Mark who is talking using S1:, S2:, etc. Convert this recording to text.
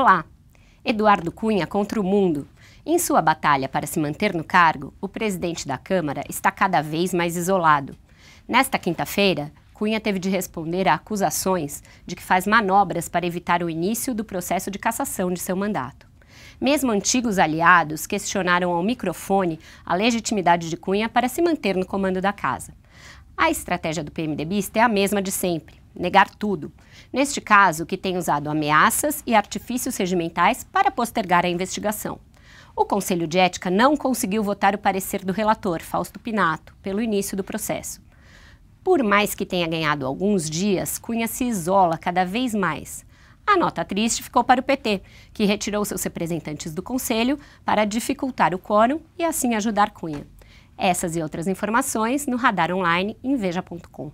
S1: Olá! Eduardo Cunha contra o mundo. Em sua batalha para se manter no cargo, o presidente da Câmara está cada vez mais isolado. Nesta quinta-feira, Cunha teve de responder a acusações de que faz manobras para evitar o início do processo de cassação de seu mandato. Mesmo antigos aliados questionaram ao microfone a legitimidade de Cunha para se manter no comando da casa. A estratégia do PMDBista é a mesma de sempre negar tudo. Neste caso, que tem usado ameaças e artifícios regimentais para postergar a investigação. O Conselho de Ética não conseguiu votar o parecer do relator, Fausto Pinato, pelo início do processo. Por mais que tenha ganhado alguns dias, Cunha se isola cada vez mais. A nota triste ficou para o PT, que retirou seus representantes do Conselho para dificultar o quórum e assim ajudar Cunha. Essas e outras informações no Radar Online em Veja.com.